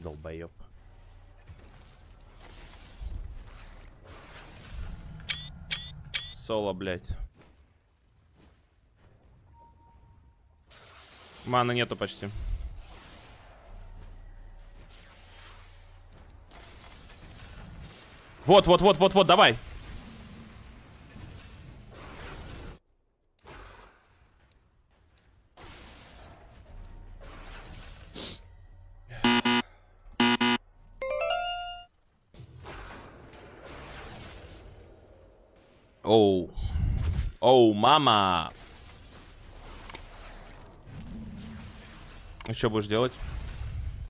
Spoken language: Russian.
долбоеб. Соло, блядь. мана нету почти. Вот, вот, вот, вот, вот, давай. Оу. Оу, мама. И что будешь делать?